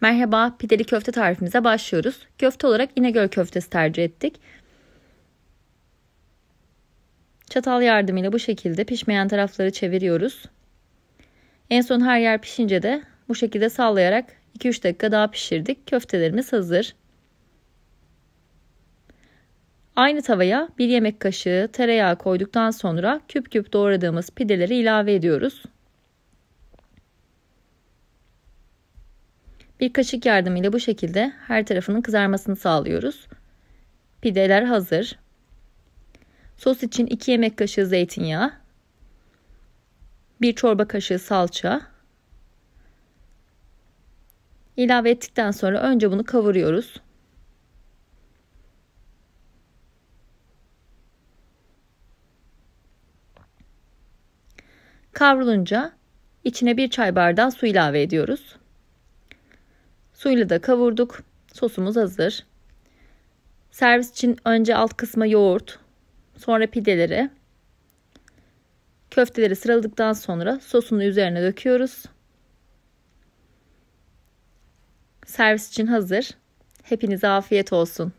Merhaba pideli köfte tarifimize başlıyoruz. Köfte olarak İnegöl köftesi tercih ettik. Çatal yardımıyla bu şekilde pişmeyen tarafları çeviriyoruz. En son her yer pişince de bu şekilde sallayarak 2-3 dakika daha pişirdik. Köftelerimiz hazır. Aynı tavaya 1 yemek kaşığı tereyağı koyduktan sonra küp küp doğradığımız pideleri ilave ediyoruz. Bir kaşık yardımıyla bu şekilde her tarafının kızarmasını sağlıyoruz. Pideler hazır. Sos için 2 yemek kaşığı zeytinyağı, 1 çorba kaşığı salça. İlave ettikten sonra önce bunu kavuruyoruz. Kavrulunca içine bir çay bardağı su ilave ediyoruz. Suyla da kavurduk. Sosumuz hazır. Servis için önce alt kısma yoğurt, sonra pideleri, köfteleri sıraladıktan sonra sosunu üzerine döküyoruz. Servis için hazır. Hepinize afiyet olsun.